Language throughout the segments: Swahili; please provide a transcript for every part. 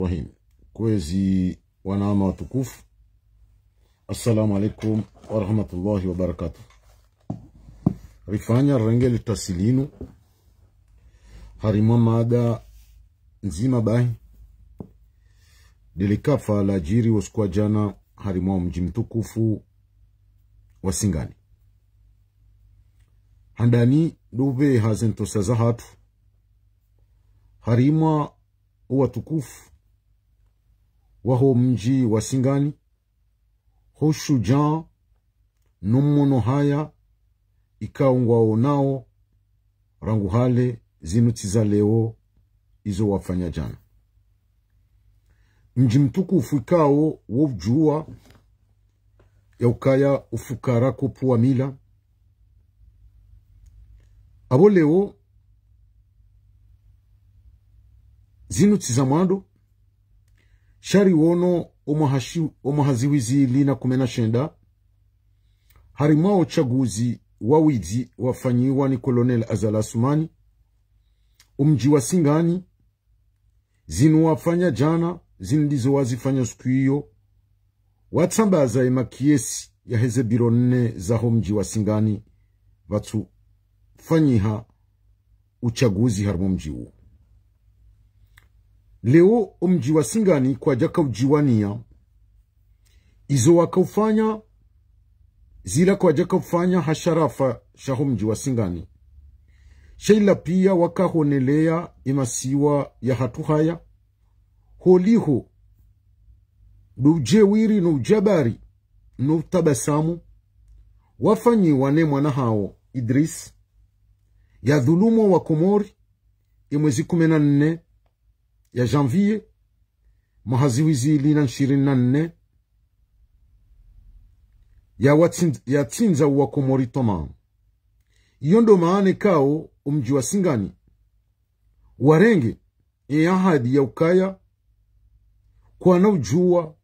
rahim kwezi wanaama watukufu assalamu alaikum warahmatullahi wabarakatu rifanya renge tasilinu harimo mada nzima bahi dilikafa la jiri wasikuwa jana harimwa mji mtukufu wa singani handani duve hazentosaza hatu harimwa uwatukufu waho mji wa singani ho shujaa nommono haya ikaungwao nao rangu hale zinutsi za leo izo wafanya jana mji mtukufu ikao wojua yaukaya ufukarako puwa mila abo leo zinutiza za mwando shari wono omuhaziwizi lina kumi shenda harimwa uchaguzi wawidzi wafanyiwa ni kolonel azala asumani umji wa singani zinu wafanya jana zinu ndizo wazifanya siku hiyo watsambaza emakiesi ya heze biro nne zaho mji wa singani vatsufanyiha uchaguzi harimo mji uwo leo wa singani kwaja kaujiwania izo wakaufanya zila kwaja kaufanya hasharafa shaho mji wa singani shaila pia wakahonelea imasiwa ya hatu haya holiho nujewiri nujabari nutabasamu wafanyiwa ne mwana hao idris yadhulumwa wa komori imwezi kumi na nne ya janvier mwaka w'iziri na nne yatsinza uwakomori toma iyo ndo kao umji wa singani warenge eahadi ya ukaya kwana ujua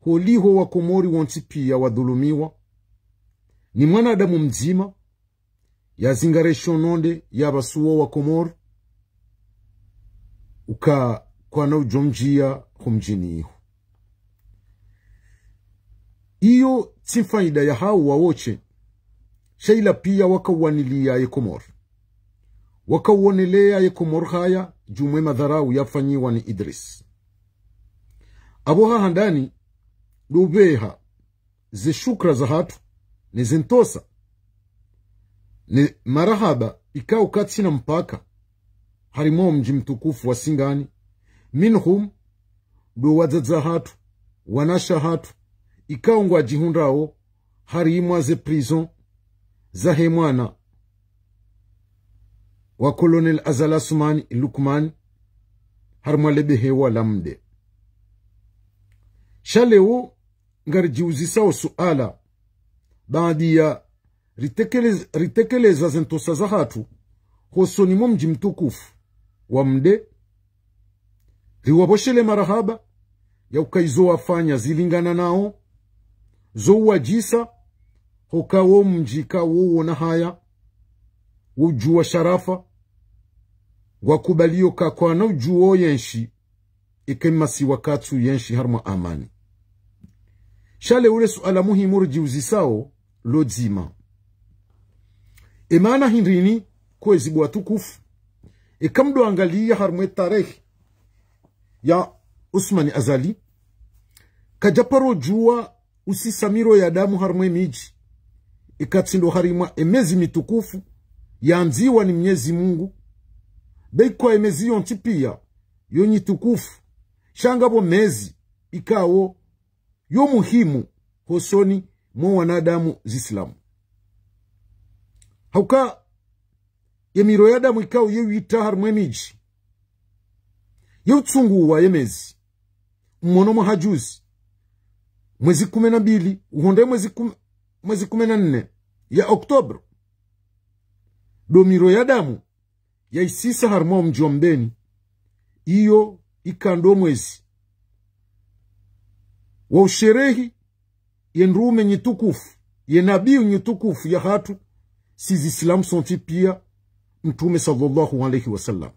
holiho wakomori wonsi pia wadhulumiwa ni mwanadamu mzima yazingareshononde nonde yabasuwo wakomori uka na ujomjia iho. iyo tifaida ya hau wawoche shaila pia wakauwanilia yekomor wakauonelea yekomor haya jumwe madharau yafanyiwa ni idris abo handani, lubeha, ze shukra za hatu zintosa. ni marahaba ikau katina mpaka harimo mji mtukufu wa singani minhum do wadzadza hatu wanasha hatu ikaongo hari imwa ze prison zahe mwana wa kolonel azala sumani lukman hewa lamde shalewo jiuzisawo suala baadi ya ritekelezwa zentosa za hatu hosonimo mji mtukufu wamde riwaboshele marahaba ukaizowafanya zilingana nao zouwajisa hokawo mjika wowona haya wujuwa sharafa wakubalio kakwana ujuwo yenshi ikemasi wakatsu yenshi harma amani shale ule suala muhimu rijiuzisao lodzima emana hindrini kwezibwa tukufu E kama mnaangalia harmwe tarehe ya Usman Azali kajaparo jua usisamiro ya damu harmwe miji ikatsindo e harimwa emezi mitukufu yanziwa ni Mwenyezi Mungu beikwa emezi yonti pia yonyitukufu tukufu shangabo mezi ikawo yomuhimu hosoni mwa wanadamu zislamu hauka emiro y'adamu ikawu yewita harumu emiji yewutsunguwa yemezi mmono mwa hajuzi mwezi kumi na mbili mwezi kumi mwezi kumena na nne ya oktobro domiro ya damu yaisisa harumao mji wa mbeni iyo ikando mwezi wa usherehi yenrume nyitukufu yenabiu nyitukufu ya hatu sizi silamu sonti pia mtume sallallahu alaihi wasallam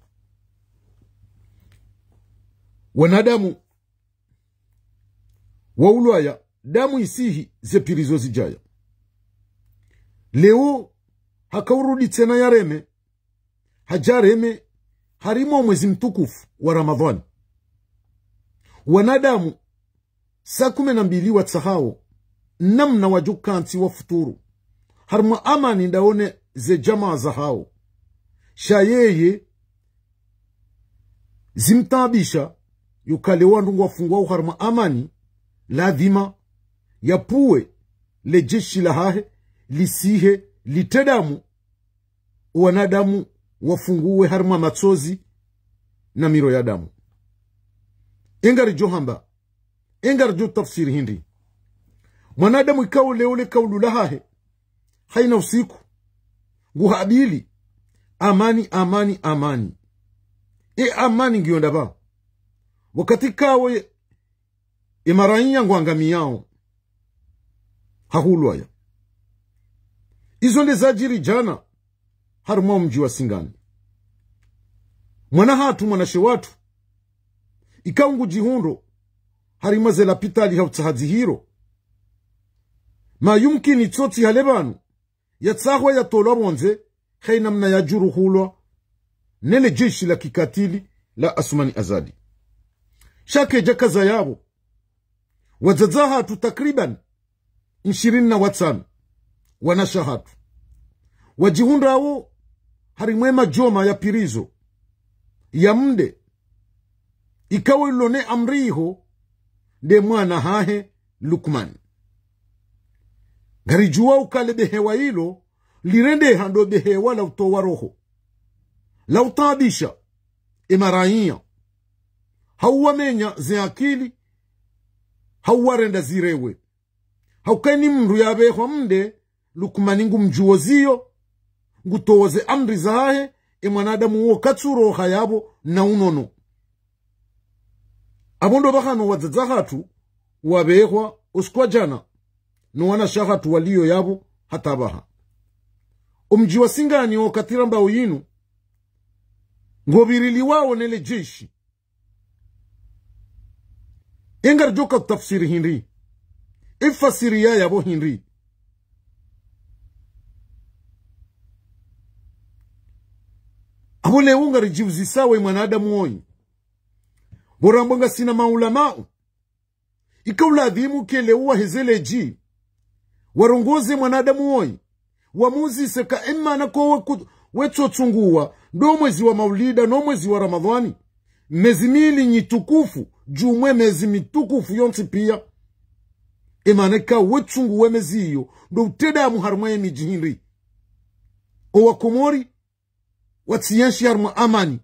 wanadamu waulwaya damu isihi zepirizo zijaya leo hakaurudi tena yareme hajareme harimo mwezi mtukufu wa ramadhani wanadamu saa kumi na mbili watsahao namna wajukanti wa futuru harma amani ndaone ze jamaa zahao shayeye zimtambisha yukale wandu ngwafungwa uharma amani lazima yapuwe lejeshi lahahe lisihe litedamu wanadamu wafunguwe harma matsozi na miro ya damu johamba hamba jo tafsiri hindi mwanadamu ikaule leole kaulu haina usiku nguhabili amani amani amani e amani ngiyo wakati kawe emarainya ngwangami yao hahulwaya izo zajiri jana harumwa mji wa singani mwana hatu mwanashe watu ikaungu jihundo harimaze lapitali hautsahadzi hiro ma tsotsi halebanu vanu yatsahwa yatola ronze hei namna ya juru hulwa nele jeshi la kikatili la asumani azadi shake jakaza yabo wazaza hatu takriban ishirini na watano wanashahatu hatu wajihundawo harimwema joma ya pirizo ya mde ikawo ilone amriho nde mwana hahe lukmani ngarijuwa ukale behewa ilo lirende hando behewa lautowa roho lautabisha imaraiya hauwamenya zeakili hauwarenda zirewe haukaini mndu yabehwa mnde lukumaningu mjuo ziyo ngutoze amri zahe emwanadamu wo katsuroha yabo na unono abondo bahano wadzadza hatu wabehwa uskwa jana nowana shahatu waliyo yabo hatabaha omji wasingani okatira mbao yinu wawo nele jeshi engarijoka joka hinri ifasiri ya yabo hinri abule ungar jivzi mwanadamu oyi borambonga sina maulamau ikauladhimu keleuwa wahezeleji warongoze mwanadamu oyi wamuzise ka imana ko wetsotsunguwa ndo mwezi wa maulida no mwezi wa ramadhani mezi mili nyitukufu jumwe mezi mitukufu yonsi pia imana ka wetsunguwe mezi iyo ndo utedamu harumwa yemijihindri owakomori watsiyenshi harumwa amani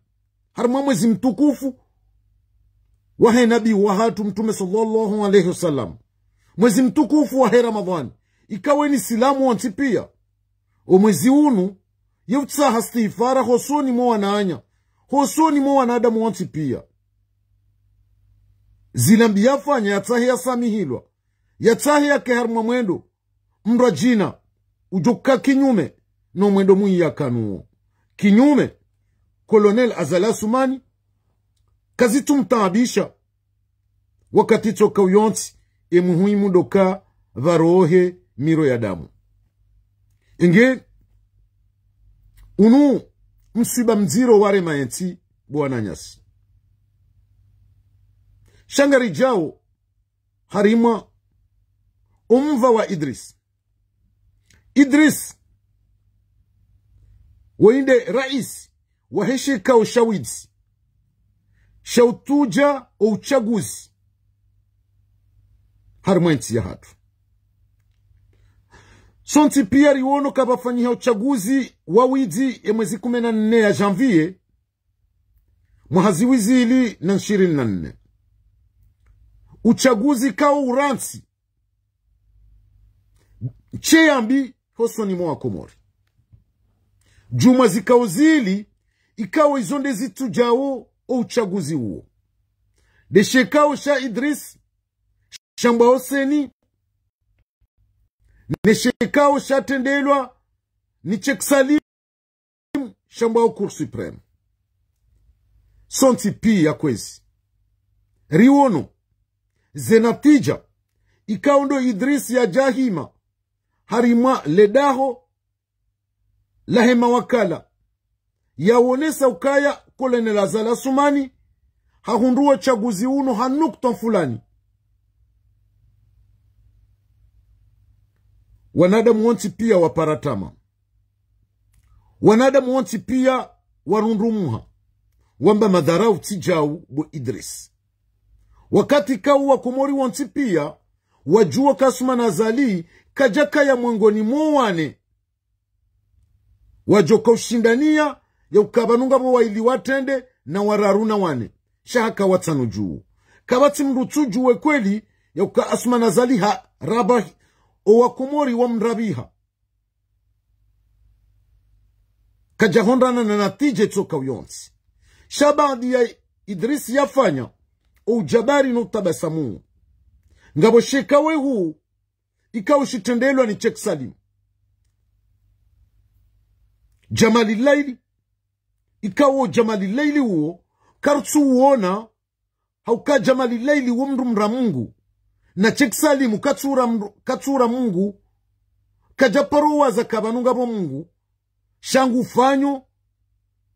harumwa mwezi mtukufu wahe nabii wahatu mtume sallallahu alaihi wasallam mwezi mtukufu wahe ramadhani ni silamu onsi pia omwezi unu yevutsaha stifara hosoni mo wananya hosoni mo wanada wonsi pia zilambi yafanya yatsahe yasamihilwa yatsahe yakeharumwa mwendo mndwa jina ujoka kinyume no mwendo muiyakanuwo kinyume kolonel azala sumani kazitumtaabisha wakati tsoka uyonsi emuhuimudoka varohe miro ya damu inge unu msiba mdziro ware mayensi bwananyasi shangari jawo harimwa umva wa idris idris weinde rais wa ushawidzi shautuja ouchaguzi harimwa nsi ya hatu Sonti pia liwonoka bafanyia uchaguzi wa widzi ya kumi na nne ya janvier mwahaziwizili na ishirini na uchaguzi kawo uransi cheyambi hosoni mwa wakomori juma zikawo zili ikawo izonde o uchaguzi uwo deshekawo sha idris shamba hoseni shatendelwa ni nichekusalimu shambwao cour supreme pi ya kwezi riwono zenatija ikao ndo idris ya jahima harimwa ledaho lahema wakala yawonesa ukaya kolenelazala sumani hahunduo chaguzi uno hanukton fulani Wanadamu wonsi pia waparatama, wanadamu wonsi pia warundumuha wamba madharau tijau bo Idris wakati kau wakomori wonsi pia wajua kasuma nazali ya mwengoni mowane wajoka ushindania ya bo waili watende na wararuna wane shahaka watsanu juu kabatsi mndu tsujuwe kweli ya uka asuma nazali ha rabahi owakumori wamrabiha kajahondana na natija uyonsi shabadi ya idrisi yafanya oujabari notabasamuhu ngabo shekawe huu ikawo shitendelwa ni salim jamali laili ikawo jamali laili huo karutsu uona hauka jamali laili womndu mra mungu na chekisalimu katsura mungu kajaparowaza kavanunga kabanunga bo mungu shangu fanyo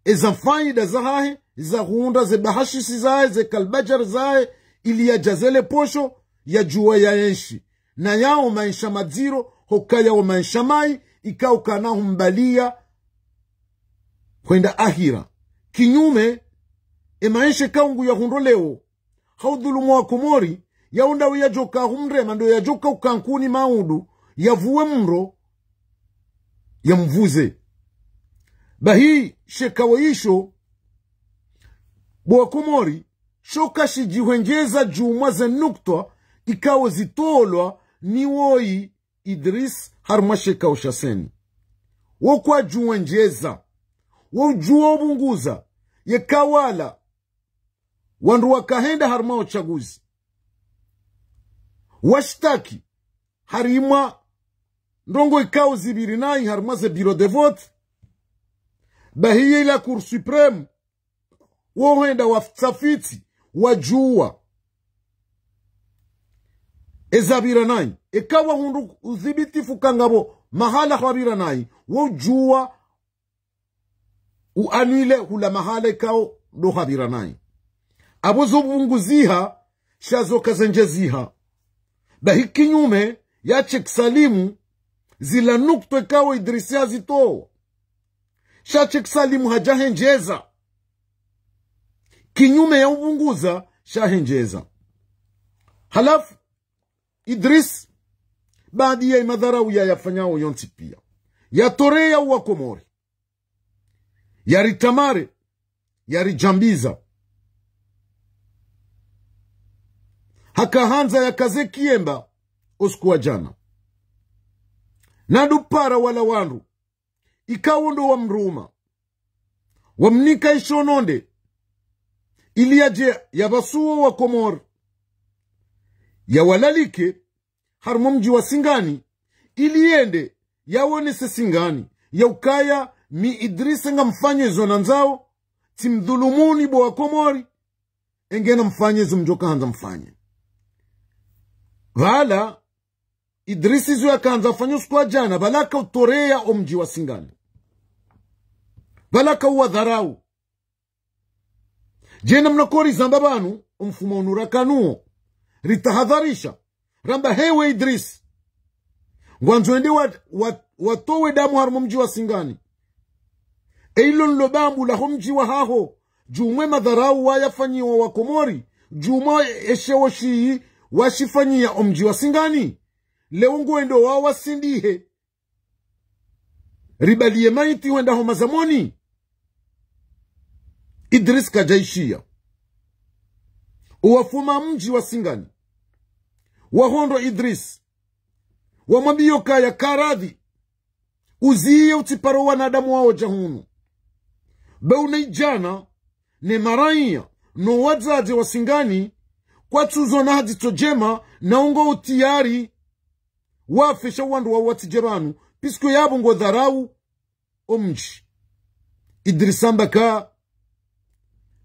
eza faida zahahe e zahunda zebahashisi zahe zekalbajar zahe ili yajazele posho ya jua ya enshi na yao maisha madziro hokayao maisha mai ikao kanahumbalia kwenda ahira kinyume emaisha kaungu leo haudhulumu kumori yaunda uyajoka humrema ndo yajoka ukankuni maudu yavuwe mro yamvuze bahi shekaweisho bwakomori shoka shijihwenjeza juma za nuktwa ikawa zitolwa niwoyi idris haruma shekao shaseni wokwajuwenjeza wojuwa obunguza yekawala wandu wakahenda harma uchaguzi washtaki harimwa ndongo ikao zibiri nai harima ze biro de vote bahiye ila cour supreme wohenda watafiti wajua ezabira nai ikawa hundu udhibitifu kangabo mahala hwabira nai wojua uanile hula mahala ikao dohabira nayi abo zobunguziha shazokazenjeziha dahi kinyume yache kisalimu zila nuktwe ikawa idrisi azitowa shache kisalimu hajahenjeza kinyume ya upunguza shahenjeza halafu idris baadhi ya madharau yayafanyao yonsi pia yatorea uwakomori yaritamare yarijambiza hakahanza yakaze usiku osikuwa jana nadupara wala wandu ikawundo wamruma wamnika ishononde iliyaje yavasuo wa komor yawalalike harimo mji wa singani iliende yawonese singani yaukaya mi idrisa nga mfanyezo na nzao timdhulumuni bo wa komori engena mfanyezo mjokahanza mfanye vala idrisi zo yakanza afanya uskwa jana balaka utoreya omji wa singani balaka uwadharau jena mnakorizamba banu omfumo unurakanuo ritahadharisha ramba hewe idrisi ngwanzwende wat, wa, watowe damu harumo mji wa singani eilo nlo bambu laho mji wa haho jumwe madharau wayafanyiwa wakomori jumwe eshewo shiyi washifanyia omji singani leungu wendo wao wasindihe ribaliye maiti wenda homa zamoni idris kajaishia uwafuma mji wa singani wahondo idris wamwambiyo kaya karadhi uziye utiparo wanadamu wao jahunu beuneijana ne maraiya no wa wasingani kwatsuzona hadzitsojema naungo utiyari wafesha wandu wawu watije vanu pisiko ngo ngodharau omji idrisamba ka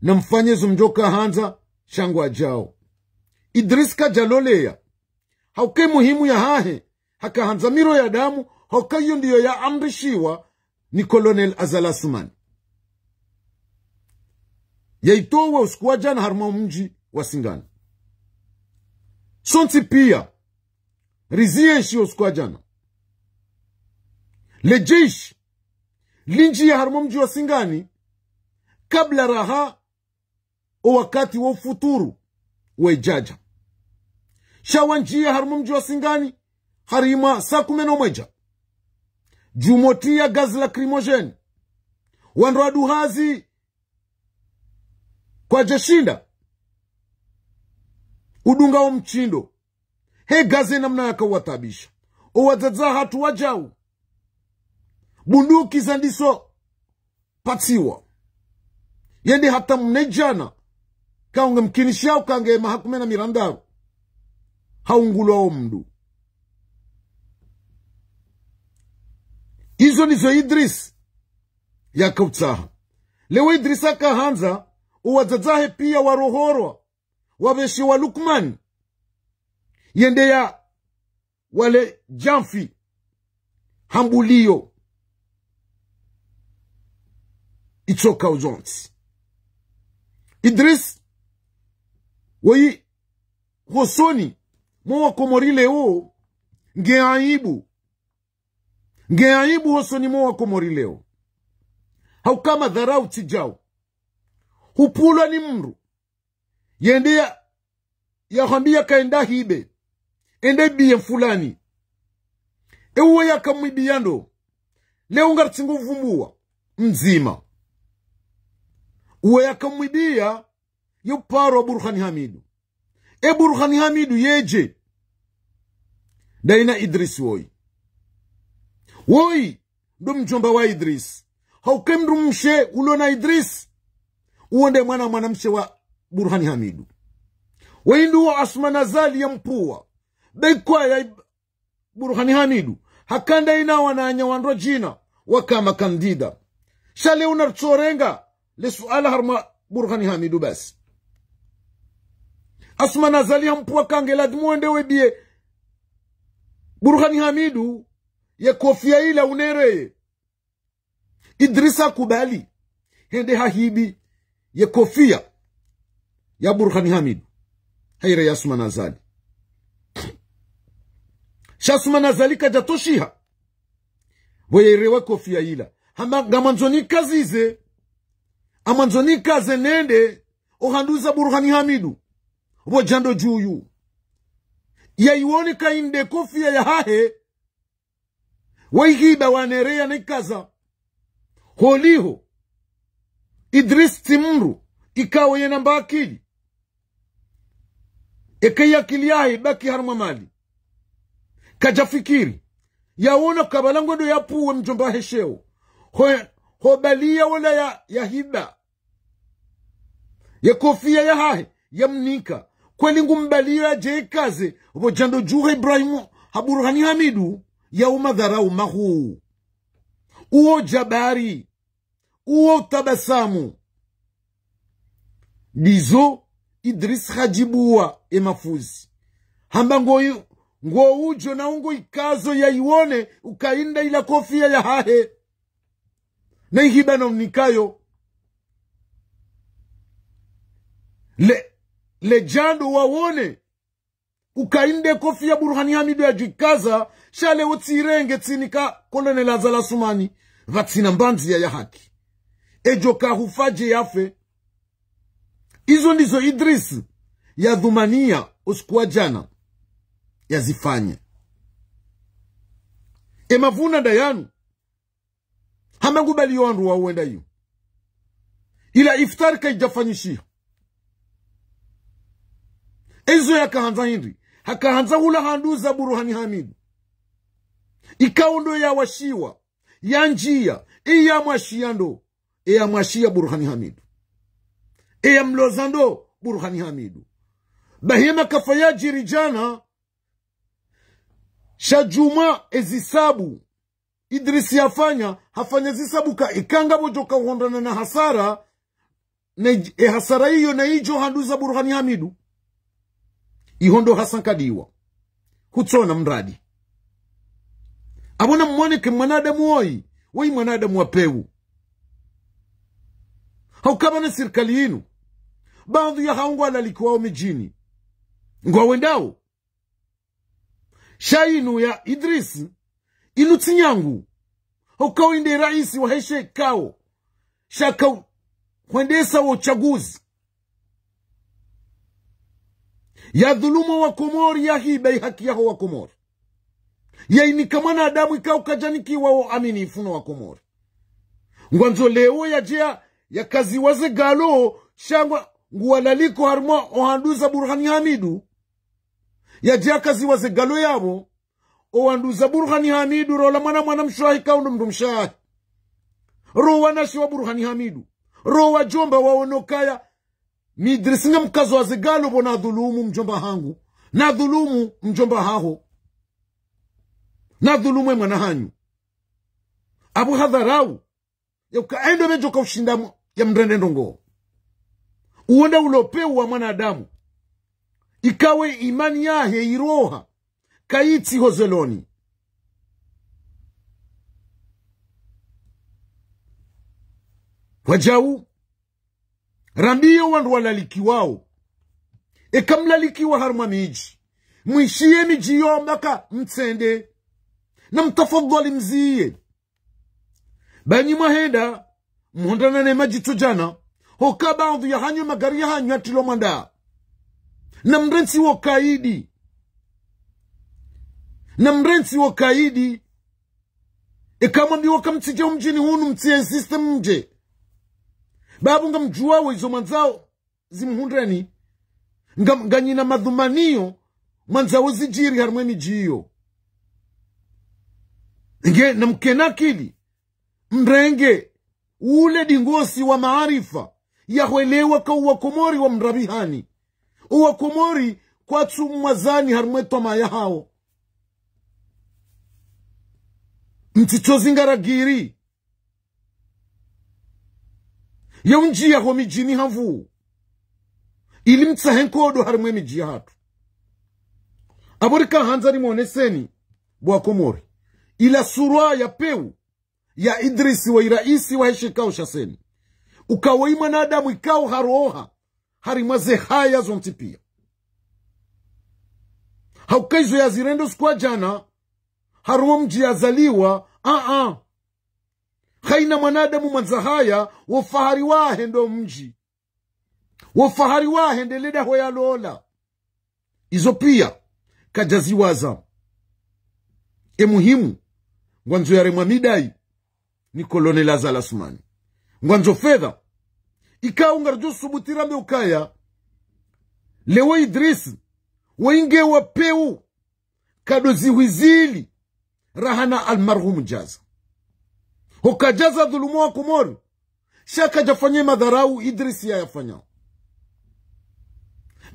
na mfanyezo mjoka hanza shangu ajao idris kajaloleya hauke muhimu ya hahe hakahanza miro ya damu haukayo ndiyo ambishiwa ni kolonel azalasman yaitowa usiku wa jana haruma mji wa singani sonti pia rizie nshi jana lejeishi linji ya harmo mji wa singani kabla raha o wakati wa ufuturu wejaja shawa njia harmo mji wa singani harima saa kumi na mweja jumotia gazi la krimojeni wandoa kwa jashinda udungao mchindo hegaze namna yakauwatabisha owadzadza hatu wajau bunduki zandiso patsiwa yendi hata mnejana kaunge mkinishao kange mahakume na mirandaru haungulwao mndu izo nizo idris yakautsaha lewo idris akahanza uwadzadzahe pia warohorwa wa lukman yendeya wale jamfi hambulio itsoka uzonsi idris woyi hosoni mowakomori leo ngeaibu ngeaibu hosoni mowakomori leo haukama dharau tijao hupulwa ni mru yendeya ya kaenda hibe ende biye fulani ewuwe yakamwibia ndo leo ngartsinguvumbua mzima uwe yakamwibia wa burhani hamidu e burhani hamidu yeje daina idris woi woi ndo mjomba wa idris mdu mshe ulona na idris uonde mwana mwanamshe wa burhani hamidu wainduwa ya nazali yampuwa beikwaya burhani hamidu hakanda ina wananya anyawandro jina wakama kandida shale unarchorenga lesuala harma burhani hamidu basi Zali ya mpua kange ladmuende webie burhani hamidu yekofia ila unereye idrisa kubali hende hahibi yekofia ya burhani hamid haira yasuma nazali shasuma nazali kaja toshiha kofi kofia ila gamwanzoni kazize amwanzoni kaze nende ohanduza burhani hamidu wojando juyu yaiwoni kainde kofia ya hahe waihida wanereya nikaza holiho idris timru ikawo yenamba akili ekeiya akili yahe baki harumwa mali kajafikiri yaona kabalangwedo yapuwe mjomba hesheo ho, hobalia wala ya, ya hiba ya kofia ya hahe yamnika kwelingu mbalira jeekaze vojando juha ibrahimu haburhani hamidu yaumadharau mahuu uo jabari uo tabasamu dizo idris hajibua emafuzi hamba ngoyu na naungo ikazo yaiwone ukainda ila kofia ya hahe naihiba unikayo. le lejando wawone ukainde kofia burhani ya jikaza shale utirenge tsinika kolonel azala sumani vatsina mbanzi ya ya haki ejo kahufaje yafe Hizo ndizo Idris ya dhumania wa jana yazifanye emavuna ndayanu hamangubaliyo wauenda hiyo ila iftar kaijafanyishia ezo yakahanza hindi hakahanza hula handu za buruhani hamidu ikaundo ya washiwa ya njia iya ndo iya mwashia buruhani hamidu eya mlozando burhani hamidu bahima kafaya jana shajuma ezisabu idrisi yafanya hafanya zisabu ka ikanga bojo kahondana na hasara na e hasara hiyo na ijo handuza burhani hamidu ihondo hasan kadiwa kutsona mradi abona mmoneke mwanadamu oyi wei mwanadamu wapewu haukaba na sirikali yinu baadhi ya hao ngwala likiwao mijini ngwawendao shainu ya idris inu tinyangu raisi waheshe kao shaka kwendesa wa uchaguzi ya dhuluma wa komori yahibai haki yaho wa komori yainika mwanadamu ikao amini aminifuno wa komori ngwanzo lewo yajea yakaziwaze galo shangwa nguwalaliko harimo ohanduza burhani hamidu yajakazi waze galo yabo owanduza burhani hamidu rola mwana mwana mshahi kaundo mndu mshahi rowa nashi wa burhani hamidu rowa jomba waonokaya midrisinga mkazo waze galo bo na dhulumu mjomba hangu na dhulumu mjomba haho na dhulumu mwana hanyu abu hadharau yaukaendo mejoka ushinda ya mrendendo ngoo uenda ulopeu wa mwanadamu ikawe imani yahe iroha kaitsi hozeloni wajau rambiyo wandu walaliki wao ekamlalikiwa harumwa miji mwishiye yo mbaka mtsende na mtafadhali mziye banyi mwahenda mhondanane majito jana hoka baadhu ya hanywe magari ya hanywe atilo mwanda na mrensi wo kaidi na mrensi wa kaidi ikamwambiwa e kamtsije mjini hunu mtsiye system mje babu nga izo mwanzao zimhundreni nganyina madhumaniyo mwanzawo zijiri harimwe mijiyo nge namkenakili mrenge ule dingosi wa maarifa yahwelewa ka uwakomori wa mrabihani uwakomori kwatsu mwazani harumwetwa maya hawo mtsitso zingaragiri yeunjiyaho mijini havu ili mtsahe nkodo harimwe mijiya hatu aborika hanza rimoneseni bwakomori ila surwa ya peu ya idrisi wa iraisi wa heshikao shaseni ukawoi mwanadamu ikao haroha hari mwaze haya zontipia haukaizo yazirendo sikuwa jana haruo mji yazaliwa aa haina mwanadamu mwanza haya wofahari wahe ndo mji wofahari wahe ndeleda hoyalola izo pia kajaziwaza emuhimu ngwanzo yaremwa midai ni kolonela zalasmani ngwanjo fedha ikaunga rjo subutirambe ukaya lewe idris wainge wapeu kado ziwizili rahana almarhum jaza hokajaza dhulumu wa kumori shaka jafanye madharau idris yayafanyao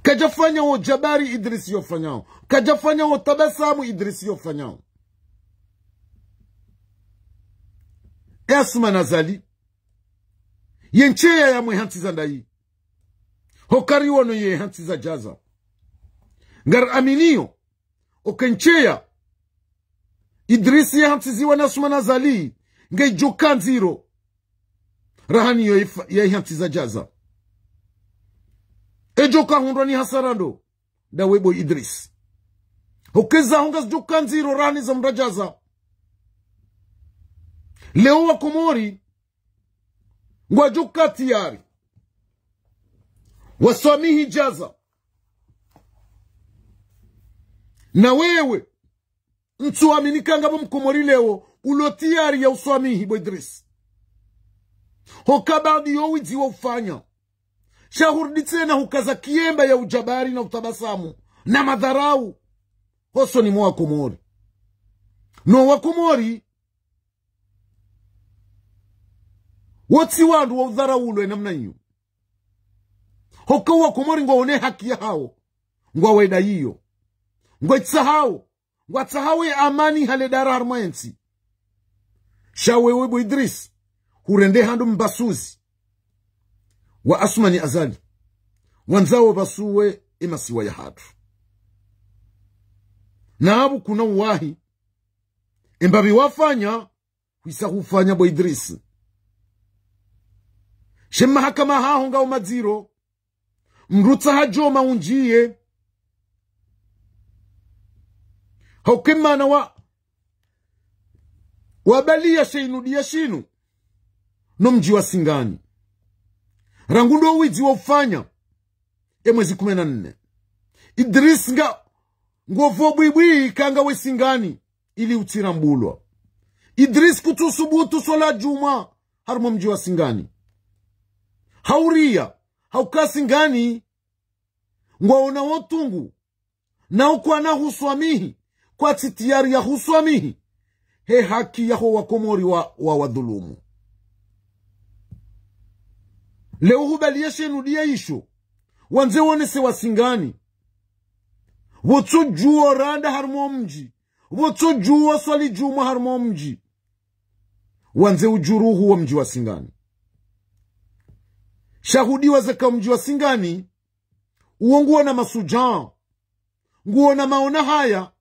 kajafanya wo jabari idris yofanyao kajafanya wo tabasamu idris yofanyao esma nazali yencheya yamwe hansi za ndayi hokari wono ye hansi za jaza ngar aminiyo okencheya idrisi ye hansi ziwa nasumana zali ngai joka nziro yo ye hansi za jaza ejoka hundwa ni hasarando dawebo idris hokeza honga joka nziro rahani za mrajaza leo wakomori ngwajuka tiyari wasomihi jaza na wewe ntsuaminika ngavo mkomori lewo ulo tiyari ya uswamihi bwedris hoka baadhi yowidziwa ufanya shahurdi tena hukaza kiemba ya ujabari na utabasamu na madharau hoso ni mwakomori no wakomori wotsi wandu waudharaulwe namna hiyo kumori komori ngwaone haki yahawo ngwaweda yiyo ngwetsahau ngwatsahawe amani dara harumwaensi Shawewebu idris hurende handu mbasuzi wa asumani azali wanzawo basuwe imasiwa ya hatu abu kuna uwahi embabi wafanya hwisa hufanya bo idrisi she haho ngaho maziro mrutsa hajoma unjiye haukemana wa wabalia sheinudia shinu no mji wa singani rangundo uwizi wa ufanya e mwezi kumi na nne idris nga ngovo bwibwi kanga we singani ili utira mbulwa idris kutusubutu sola juma harumo mji wa singani hauria haukasi ngani ngwaona wotungu naukwana huswamihi kwa titiyari ya huswamihi he haki yaho wakomori wa, wa wadhulumu leo hubalia shenudia isho wanze wonese wasingani wotsojuwa randa harimo mji wotsojuwa swali juma harimo mji wanze ujuruhu wa mji wasingani shahudiwa wazeka mji wa singani uwo na masujaa nguo na maona haya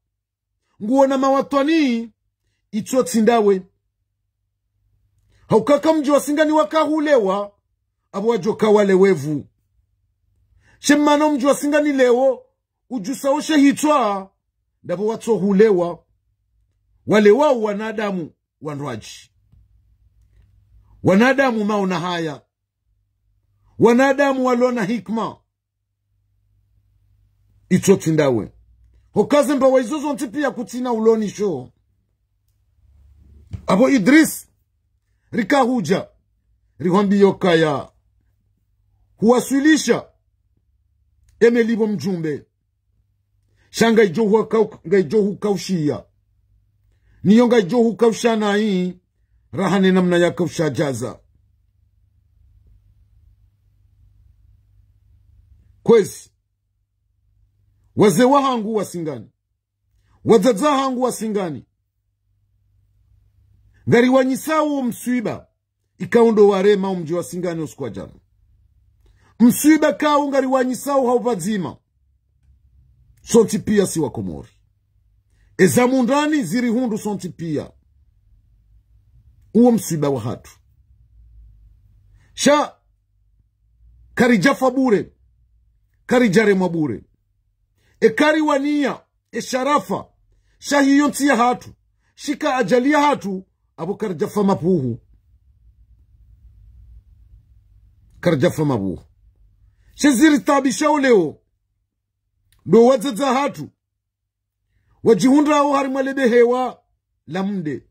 nguo na mawatwanii itso tsindawe haukaka mji wa singani wakahulewa abo wajoka walewevu shemmano mji wa singani lewo ujusaoshe hitwa ndavo watsohulewa walewau wanadamu wanrwaji wanadamu maona haya wanadamu walona hikma itsotsindawe hokaze mbawa izozo nti pia kutsina ulonisho abo idris rikahuja rihwambiyokaya huwasilisha emelibo mjumbe shanga ngaijohukaushiya niyo ngaijohukaushanayi rahane namna ya kausha kwezi wazewa hangu wasingani wadzadza hangu wasingani ngari wanyisawo mswiba ikaundo warema umji wasingani usiku wajana mswiba kawo ngari wanyisawo haupadzima sonti pia si wakomori ezamundani ziri hundu sonti pia uwo msuiba wa hatu sha karijafabure bure kari mabure e kari wania e shahi yonti ya hatu shika ya hatu abo jafa mapuhu jafa mapuhu tabisha uleo ndo wadzadza hatu wajihundrawo hari mwalede hewa la mde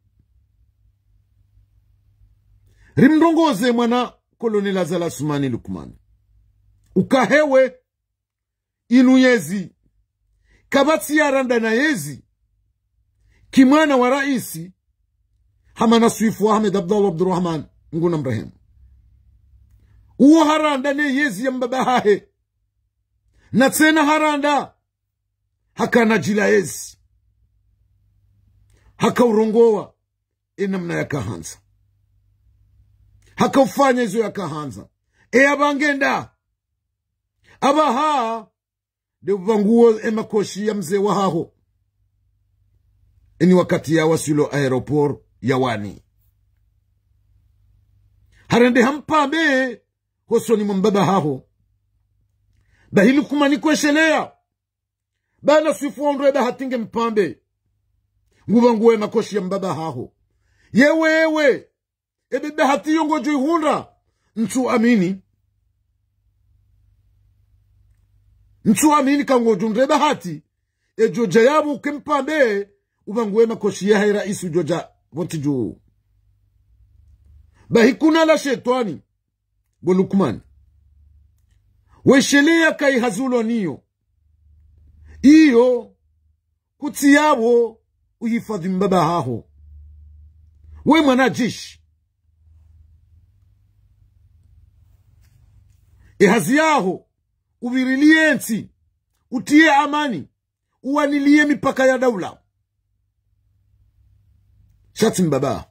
rimrongoze mwana kolonela zala sumani lukumani ukahewe inu yezi ya randa na yezi kimwana wa raisi hamana swifu ahmed abdallah Abdurrahman nguna mrehemu uo haranda ne yezi yambabahahe na tsena haranda hakana jila yezi hakaurongowa enamna yakahanza hakaufanya izo yakahanza eyabangenda abaha deuva nguo emakoshi ya mzee wa haho eni wakati ya wasilo ya yawani harende hampabe hosoni mwambaba haho bahili kumanikweselea bana sifuondwe hatinge mpambe nguva nguo emakoshi ya mbaba haho yeweewe ebe bahati yongojo ihunda ntsu amini nchua mini jundre bahati e, joja yabu ya hai raisu joja ujoja vontijuu bahikuna la shetani bolukman weshelea hazulo niyo iyo kuti yabo uhifadhi mbaba haho we mwana jeshi ehazi yaho uvirilie nsi utie amani uwanilie mipaka ya daula shati mbaba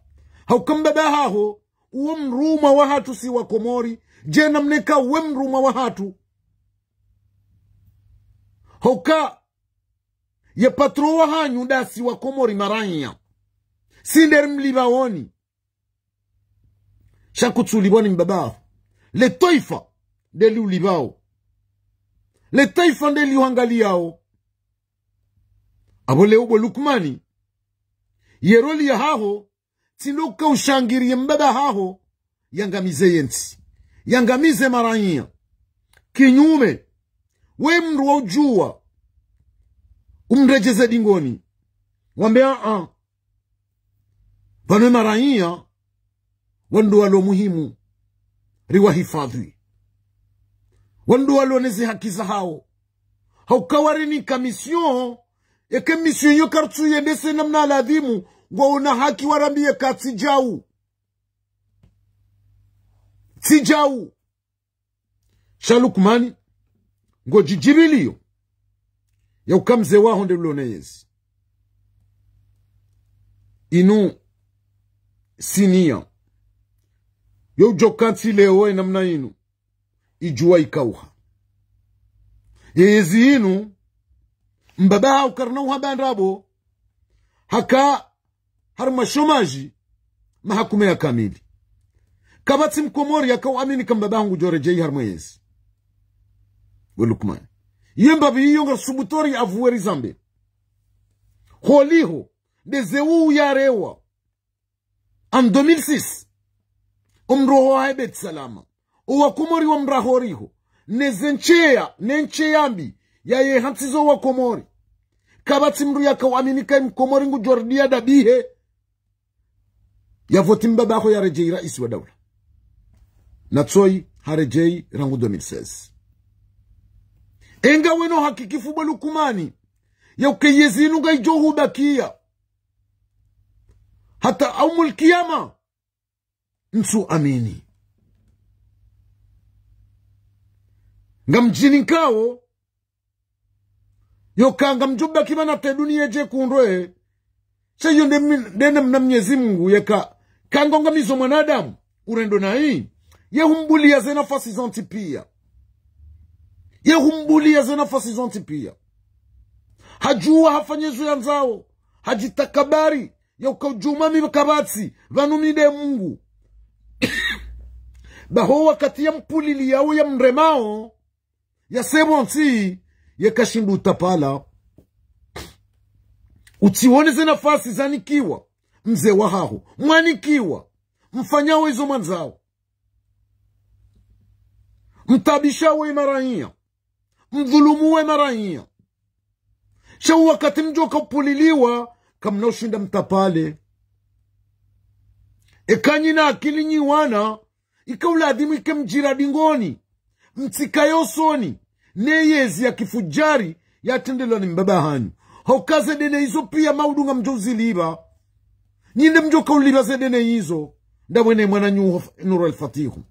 mbaba haho uwo mruma wa hatu si wa komori je namneka uwe mruma wa hatu hauka ye patro wa hanyu si wa komori maranya sinder mlibaoni shakutsulibwani mbaba le toifa deliulibao letaifa ndeliuhangaliao abo leubwe lukmani yerolia haho tsindoka ushangirie mbeba haho yangamize yensi yangamize maraiya kinyume we mndu waujua umrejeze dingoni wambe aa ah, vanwe maraiya wandu walo muhimu riwahifadhwi wandu walonezi hakiza hao. haukawari kamisyon eke misyon yu kartu yendese namna aladhimu ngwaona haki warambie ka tsijau tsijau shalukumani ngo jijirilio yauka mzee waho ndevulona yezi inu sinia yaujokantsilewo mna inu ijua ikauha yeyezi inu mbabaha ukarnauha bandabo haka harma mahakume ya kamili kabatsi mkomori akau amini kambabaha ngujorejei harma yezi welukman yembabi yiyonga subutori avuweri zambe holiho dezeu yarewa en 2006 umroho haibet salama uwakomori wamrahoriho neze ncheya nencheyambi yaye hansizo wakomori kabatsi mndu yakawaminika mkomori ngujordia dabihe voti mbabako rejei rais wa daula natsoi harejei rangu 2016 enga weno hakikifu bwalukumani yaukeyezinu bakia hata mulkiyama nsu amini nga mjini nkawo yokanga mjuba kimanafte dunia je kundwe cheyo ndene mna mnyezi mungu yeka ngamizo mwanadamu urendo nai yehumbulia ze nafasi zanti pia yehumbulia ze nafasi zanti pia hajua hafanyezo ya nzao hajitakabari yaukaujumami vakavatsi vanumide mungu baho wakati ya mpulili yao ya mremao ya sebonsi yakashinda utapala uchiwoneze nafasi zanikiwa mzee wa haho mwanikiwa mfanyawe hizo mwanzao mtabishawe maraia mdhulumuwe maraia shau wakati mji wakapuliliwa kamnaoshinda mtapale ekanyi na akili nyiwana ikauladhimu ike mjira dingoni mtsika yosoni neyezi ya kifujari yatendelwa ni mbaba hanyu hauka dene hizo pia maudunga mjo uziliva nyinde mjo kauliva zedene izo ndawene mwana nyuho nuru alfatihu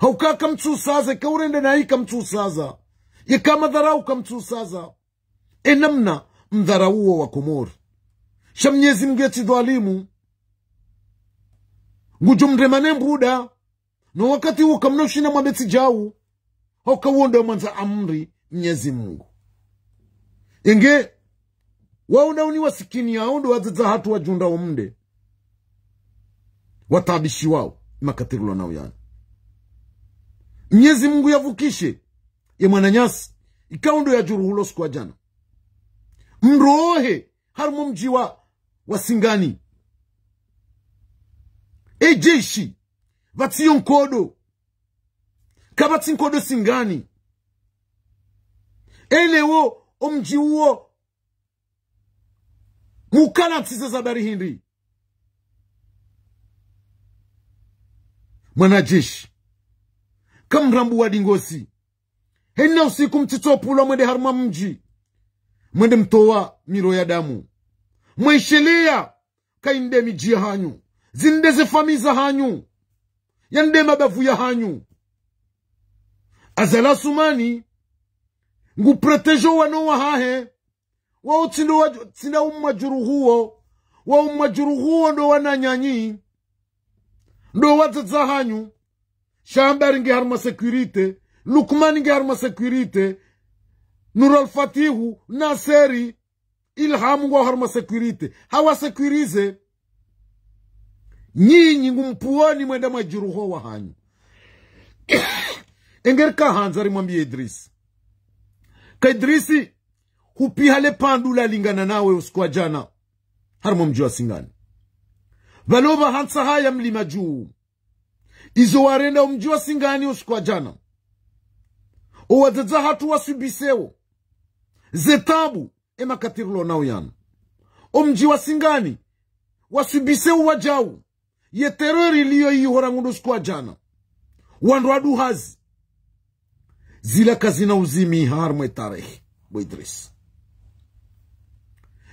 haukaka mtsusaza kaurende naika mtsusaza ikama kamtsusaza enamna mdharauo wa komori sha mnyezi mngu yatsidhalimu ngujo mremane mbuda no wakati ukamnoshina mwabetsi jau hoka huo ndio mwanza amri mnyezi mungu inge waunauni wasikini yao ndo wadzidza hatu wajunda omnde watabishi wao makatirulwa nao yani mnyezi mungu yavukishe mwananyasi ikao ndo yajuruhulo siku jana mrohe harumo mji wa wasingani ejeshi vatsiyo nkodo kaba tinkodo singani elewo omji uwo mukala ntsisa zabari hindi mwanajeshi kamrambu wa dingosi hena usiku pula mwende harma mji mwende mtowa miro ya damu mwishilia kainde miji hanyu zindeze famiza hanyu yande mabavu ya hanyu azala sumani ngu protejo wano wahahe wao tina umma huo wa umma huo ndo wananyanyi ndo wadzadza hanyu shamba ringi harma sekurite lukmani ngi harma sekurite nural fatihu naseri ilhamu ngo harma sekurite hawa securize nyinyi ngumpuoni mwenda wa hanyu engeri kahanza alimwambia Idrisi ka Idrisi hupihale pandu lingana nawe usiku wa jana harimo mji wa singani Valoba hansa haya mlima juu izo warenda umji wa singani usiku wa jana owadzadza hatu wasubisewo zetabu katirlo nao yanu omji wa singani wasubisewu wajawu yeterori liyo yihora ng'uno usiku wa jana wandu hazi, zile kazina uzimihar mwe tarehe bo Idris,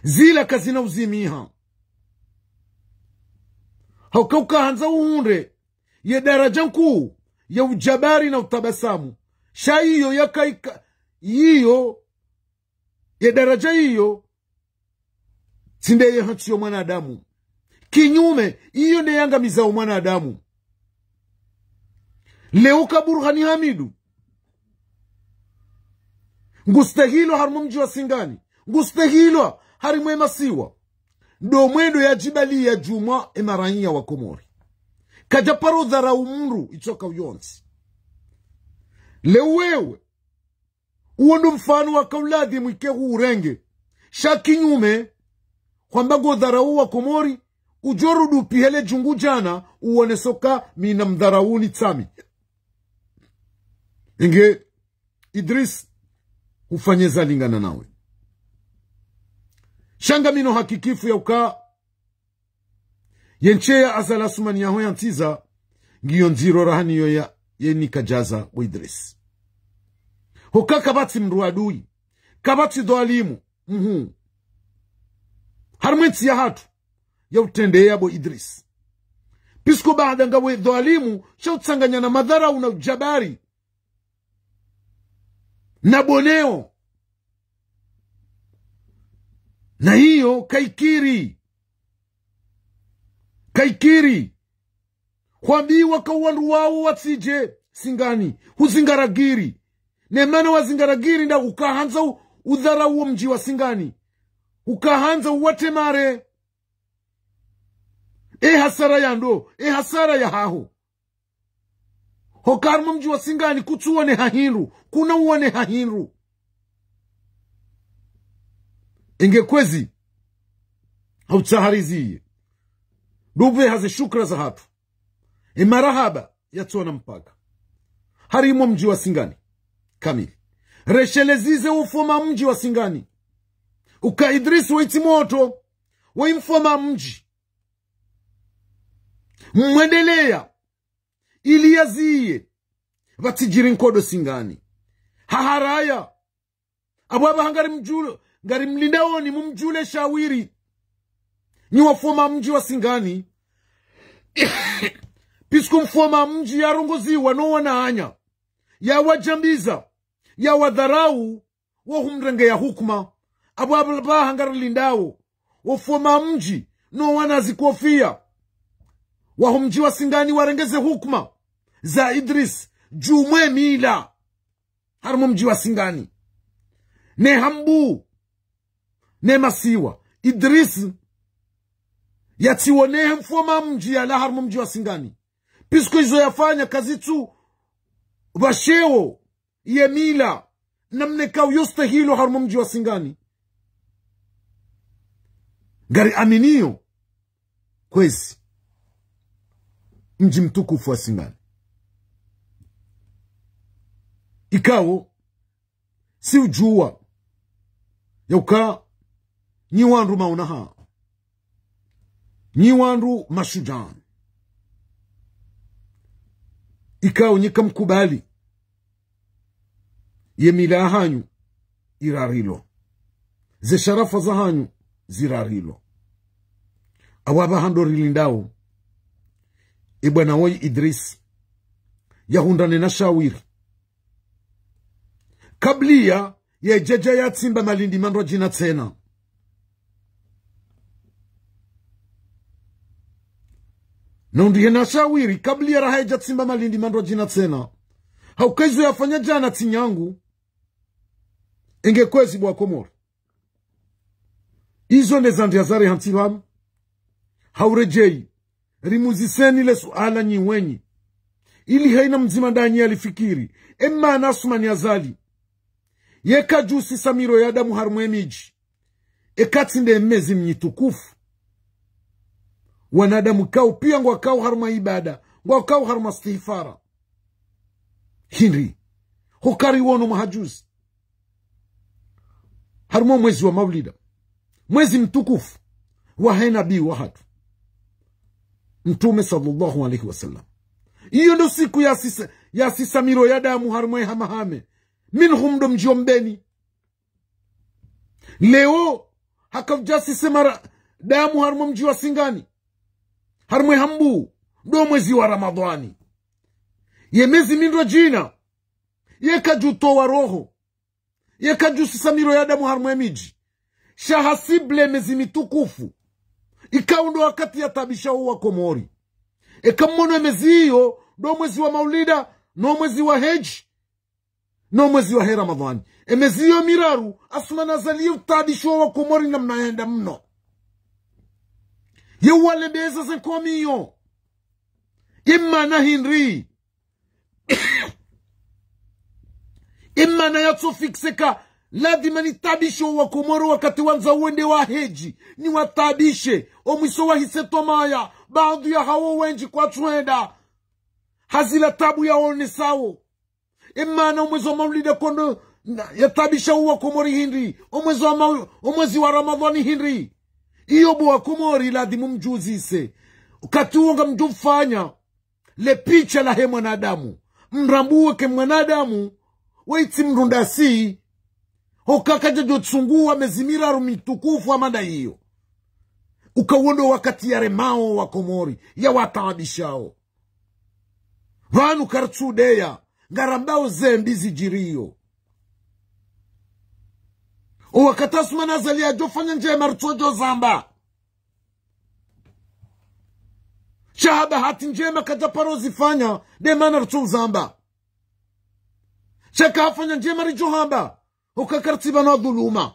zile kazina uzimiha hauka hanza uhunde ye daraja nkuu ya ujabari na utabasamu sha iyo yakaika iyo ya daraja hiyo sindeye hachiyo mwanadamu kinyume iyo ndeyangamiza mwanadamu leo kaburhani hamidu ngustehilwa hari mji wa singani ngustehilwa harimwe masiwa ndo mwendo jibali ya jumwa emaraia wa komori kajaparo dharau mru ichoka uyonsi lewewe uwo ndo mfano wa kauladi mwikehu urenge shakinyume kwamba dharau wa komori ujorudu hele jungu jana uone soka mina mdharauni tsami inge idrisi ufanye zalingana nawe shangamino hakikifu yauka yencheya azalasumani yaho ya ntiza ngiyo nziro rahaniyo yenikajaza widres hoka kabati mruadui adui kabatsi dhalimu mhu harimwentsi ya hatu bo idris pisko baada ngawe dhalimu shautsanganya na madhara una ujabari Naboneo na hiyo kaikiri kaikiri hwambiwa kauwandu wawo watsije singani huzingaragiri nemana wazingaragiri nda ukahanza udharauwo mji wa singani ukahanza uwatemare e hasara yando e hasara yahaho hokarma mji wa singani kutsuwane hahinru kuna uwane hahinru ingekwezi hautsahariziye duve haze shukra za hatu imarahaba yatsona mpaka harimo mji wa singani kamili reshelezize ufoma mji wa singani uka idris waitsi waimfoma mji mmwendeleya iliyaziye batigira inkodo singani haharaya abwaba hangari mjulo ngari mlindaoni mumjule shawiri wafoma mji wa singani pisku mfoma mji yarongoziwa nowana anya yawajambiza yawadharau wahumrengeya hukuma abwaba hangari lindawo wafoma mji nowanazikofia wahumji wa singani warengeze hukma za idris jumwe mila harimo mji wa singani ne hambu ne masiwa idris yatiwonehe mfoma mji yala harimo mji wa singani pisko izo yafanya kazitu vashewo ye mila namnekau yostahilo harimo mji wa singani gari aminiyo kwezi mji mtukufu wa Simani. Ikawo si ujua yauka nyi wandu maunaha nyi wandu mashujaa ikawo nyikamkubali yemila hanyu irarilo ze sharafa za hanyu zirarilo awaba hando rilindao ibwana woyi idris yahundane na shawiri kabliya yejeja yatsimba malindi mandwa jina tsena naundihe na shawiri kabliya raha yejatsimba malindi mandwa jina tsena haukaizo yafanya jana tsinyangu ingekwezi bwakomora izo hantsi hantsivamu haurejei rimuziseni ile suala nyiwenyi ili haina mzima danyi alifikiri emma nasumani azali yeka jusi samiro yadamu harumwemiji nde emmezi mnyitukufu wanadamu kau pia kau haruma ibada kau haruma stihifara hinri hukari wono mahajuzi haruma mwezi wa maulida mwezi mtukufu wahenabii wahatu mtume sallallahu alaihi wasallam hiyo ndo siku ya, sisa, ya sisamiro ya damu harmwe hamahame minhum ndo mjiombeni leo hakavja sisemara damu harmwe mji wa singani harmwe hambu ndo mwezi wa ramadhani yemezi mindwa jina towa roho sisamiro ya damu harmwe miji shahasible mezi mitukufu ikaundo wakati yatabisha uwa komori ekammono iyo ndo mwezi wa maulida no mwezi wa heji no mwezi wa he ramadhani emeziyo miraru asuma asumanazaliyo tabisho wa komori namnaenda mno yewalebeza zenkomiyo imma na hinri immana na yatsofikseka lazima nitabishe wakomoro wakati wanza uende wa heji niwatabishe omwiso wahisetomaya baadhi ya hawo wenji kwachwenda hazila tabu yaone sawo emana omwezi wa maulide kondo yatabisha uwakomori hindi omwezi wa, omwezi wa ramadhani hinri iyo buwakomori lazima mjuzise kati uonga mjufanya le picha lahe mwanadamu mrambuweke mwanadamu weiti mrundasii hokakaja jotsungua mezimira rumitukufu amada hiyo ukauondo wakati ya remao wa komori ya watawabishao vanu kartsudeya ngarambao zembi zijirio owakatasumanazalia ajofanya njema rutsojo zamba chahaba hati njema kajaparo zifanya demana rutsu uzamba chakahafanya njema rijohamba na dhuluma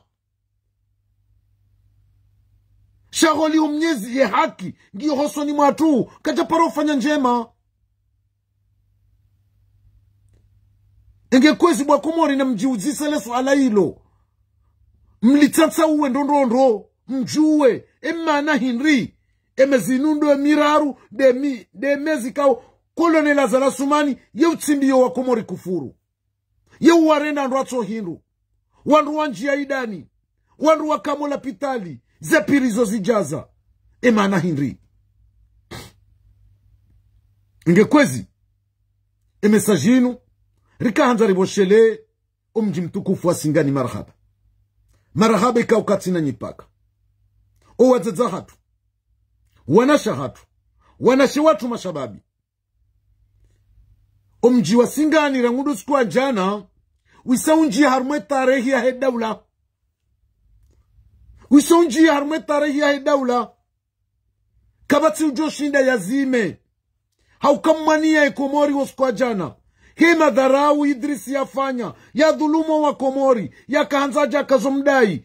shagholi umnyezi ye haki ngiyo hosoni mwatu kajapara ufanya njema engekwezi bwakomori na mjiuzisa le swala hilo mlitsatsa uwe ndondondo mjuwe emana hinri emezinundo emiraru demi demezikao kolonela zala sumani yeutsimbiyo wakomori kufuru yeuwarenda ndo atso hindu wanruwa njia idani kamo la pitali zepirizo zijaza emana hinri ngekwezi emesaji yinu rikahanza riboshele umji mtukufu wa singani marhaba marhaba ikaukatsina nyipaka owadzedza hatu wanasha hatu wanashe watu mashababi omji wa singani rang'udu sikuwa jana wisaunji harmwe tarihi ya dawla wisaunji harmwe tarihi ya hedaula kabati ujoshinda yazime haukammania ekomori waskwa jana hii madharau idrisi yafanya ya dhulumu wa komori yakahanzaja akazomdai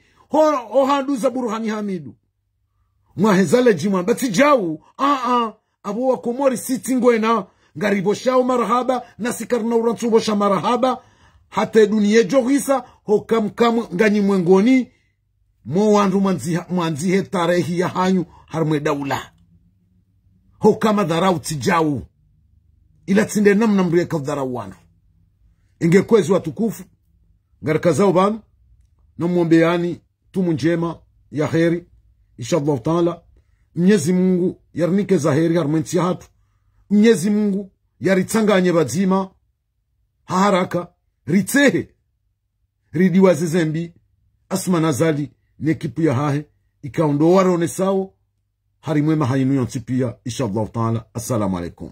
ohanduza buruhani hamidu mwahezale jimwa bati aa abo wa komori sitingwena ngariboshao marahaba nasikarnaurantsubo sha marahaba hata duni yejohisa hokamkamu nganyi mwengoni mo wandu mwanzihe tarehi ya hanyu harmwe daula hokama dharau tijau ila tsinde namna mrieka dharau wanu ingekwezi watukufu ngarika zao banu namwombeani tumu njema ya heri inshallahu taala mnyezi mungu yarinike za heri harmwensi hatu mnyezi mungu yaritsanganye bazima haharaka ritsehe ridiwaze zembi asumana zali nekipu ya hahe ikaondowaronesawo harimwema hainu nsipiya inshallahu taala assalamu alaikum